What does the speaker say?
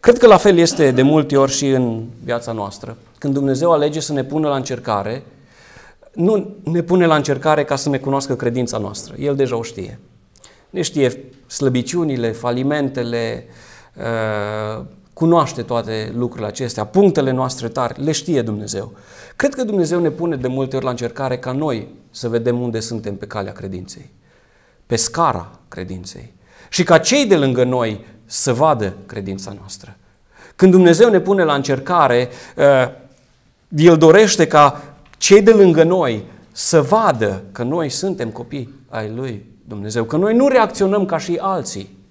Cred că la fel este de multe ori și în viața noastră. Când Dumnezeu alege să ne pună la încercare, nu ne pune la încercare ca să ne cunoască credința noastră. El deja o știe. Ne știe slăbiciunile, falimentele, uh, cunoaște toate lucrurile acestea, punctele noastre tari, le știe Dumnezeu. Cred că Dumnezeu ne pune de multe ori la încercare ca noi să vedem unde suntem pe calea credinței, pe scara credinței. Și ca cei de lângă noi să vadă credința noastră. Când Dumnezeu ne pune la încercare, ă, El dorește ca cei de lângă noi să vadă că noi suntem copii ai Lui Dumnezeu, că noi nu reacționăm ca și alții.